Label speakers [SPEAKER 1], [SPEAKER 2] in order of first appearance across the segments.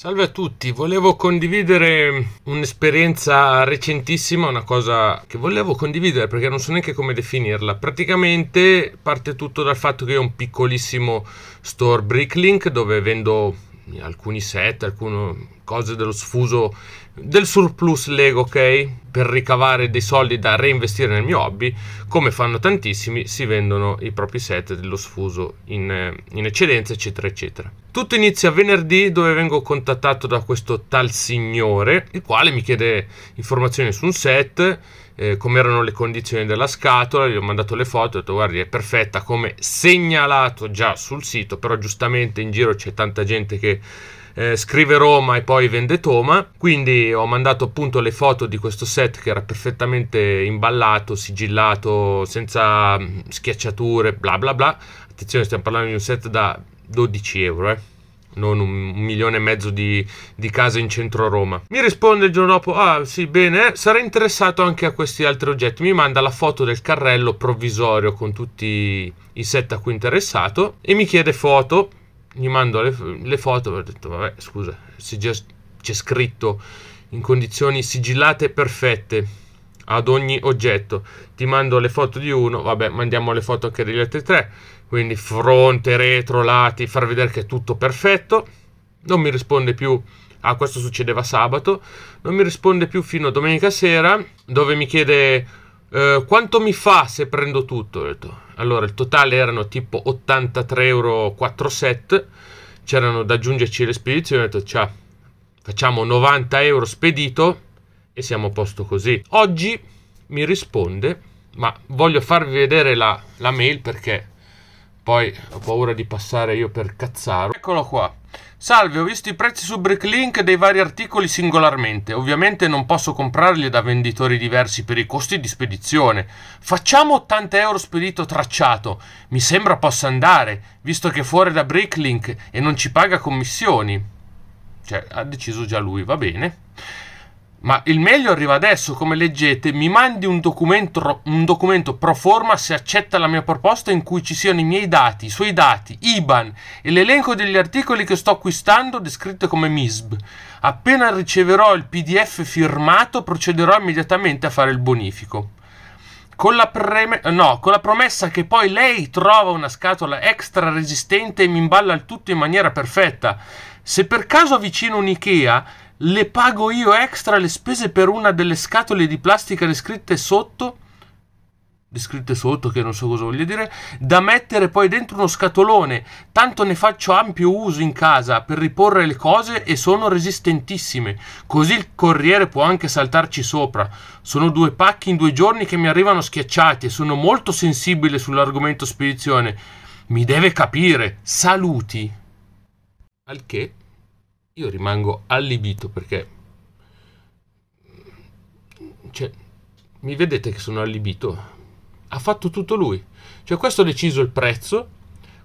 [SPEAKER 1] Salve a tutti, volevo condividere un'esperienza recentissima, una cosa che volevo condividere perché non so neanche come definirla. Praticamente parte tutto dal fatto che ho un piccolissimo store Bricklink dove vendo alcuni set, alcune cose dello sfuso del surplus Lego, ok? Per ricavare dei soldi da reinvestire nel mio hobby, come fanno tantissimi, si vendono i propri set dello sfuso in, in eccedenza, eccetera, eccetera. Tutto inizia venerdì dove vengo contattato da questo tal signore, il quale mi chiede informazioni su un set eh, come erano le condizioni della scatola, gli ho mandato le foto, ho detto guardi è perfetta come segnalato già sul sito, però giustamente in giro c'è tanta gente che eh, scrive Roma e poi vende Toma, quindi ho mandato appunto le foto di questo set che era perfettamente imballato, sigillato, senza mm, schiacciature, bla bla bla. Attenzione, stiamo parlando di un set da 12 euro, eh non un, milione e mezzo di, di, case in centro Roma. Mi risponde il giorno dopo, ah sì, bene, eh, sarei interessato anche a questi altri oggetti. Mi manda la foto del carrello provvisorio con tutti i set a cui interessato e mi chiede foto. Gli mando le, le foto, ho detto, vabbè, scusa, c'è scritto in condizioni sigillate perfette ad ogni oggetto. Ti mando le foto di uno, vabbè, mandiamo le foto anche degli altri tre. Quindi fronte, retro, lati, far vedere che è tutto perfetto. Non mi risponde più. Ah, questo succedeva sabato. Non mi risponde più fino a domenica sera, dove mi chiede eh, quanto mi fa se prendo tutto. Allora, il totale erano tipo 83,47 euro C'erano da aggiungerci le spedizioni. Ho detto, ciao, facciamo 90 euro spedito e siamo a posto così. Oggi mi risponde, ma voglio farvi vedere la, la mail perché poi ho paura di passare io per cazzaro. Eccolo qua. Salve, ho visto i prezzi su Bricklink dei vari articoli singolarmente. Ovviamente non posso comprarli da venditori diversi per i costi di spedizione. Facciamo 80 euro spedito tracciato. Mi sembra possa andare, visto che è fuori da Bricklink e non ci paga commissioni. Cioè, ha deciso già lui, va bene. Ma il meglio arriva adesso, come leggete, mi mandi un documento, un documento, pro forma se accetta la mia proposta in cui ci siano i miei dati, i suoi dati, IBAN e l'elenco degli articoli che sto acquistando descritti come MISB. Appena riceverò il PDF firmato procederò immediatamente a fare il bonifico. Con la, no, con la promessa che poi lei trova una scatola extra resistente e mi imballa il tutto in maniera perfetta. Se per caso avvicino un Ikea, le pago io extra le spese per una delle scatole di plastica descritte sotto, descritte sotto che non so cosa voglia dire, da mettere poi dentro uno scatolone, tanto ne faccio ampio uso in casa per riporre le cose e sono resistentissime, così il corriere può anche saltarci sopra. Sono due pacchi in due giorni che mi arrivano schiacciati e sono molto sensibile sull'argomento spedizione. Mi deve capire. Saluti. Al che? io rimango allibito perché mm, cioè, mi vedete che sono allibito ha fatto tutto lui cioè questo ha deciso il prezzo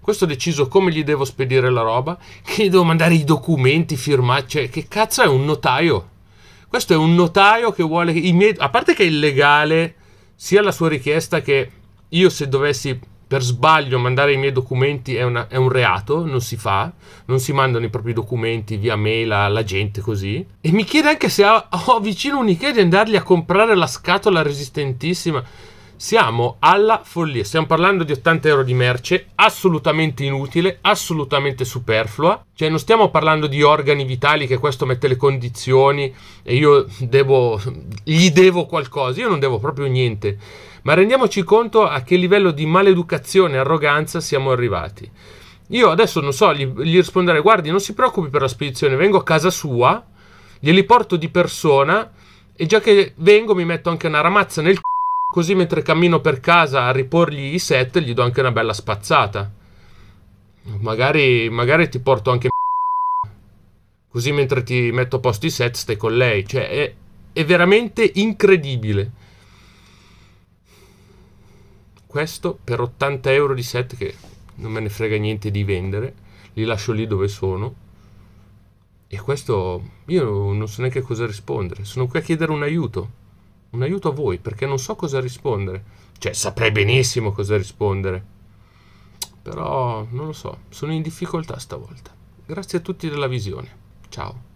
[SPEAKER 1] questo ha deciso come gli devo spedire la roba che gli devo mandare i documenti firmati cioè che cazzo è un notaio questo è un notaio che vuole i miei a parte che è illegale sia la sua richiesta che io se dovessi per sbaglio mandare i miei documenti è, una, è, un reato, non si fa, non si mandano i propri documenti via mail alla gente così. E mi chiede anche se ho, ho vicino un di andargli a comprare la scatola resistentissima. Siamo alla follia, stiamo parlando di 80 euro di merce, assolutamente inutile, assolutamente superflua, cioè non stiamo parlando di organi vitali che questo mette le condizioni e io devo, gli devo qualcosa, io non devo proprio niente, ma rendiamoci conto a che livello di maleducazione e arroganza siamo arrivati. Io adesso non so, gli, gli risponderei, guardi, non si preoccupi per la spedizione, vengo a casa sua, glieli porto di persona e già che vengo mi metto anche una ramazza nel c***o Così mentre cammino per casa a riporgli i set, gli do anche una bella spazzata. Magari, magari ti porto anche. Così mentre ti metto a posto i set, stai con lei. Cioè, è, è veramente incredibile. Questo per 80 euro di set che non me ne frega niente di vendere. Li lascio lì dove sono. E questo io non so neanche cosa rispondere. Sono qui a chiedere un aiuto un aiuto a voi perché non so cosa rispondere. Cioè, saprei benissimo cosa rispondere. Però non lo so, sono in difficoltà stavolta. Grazie a tutti della visione. Ciao.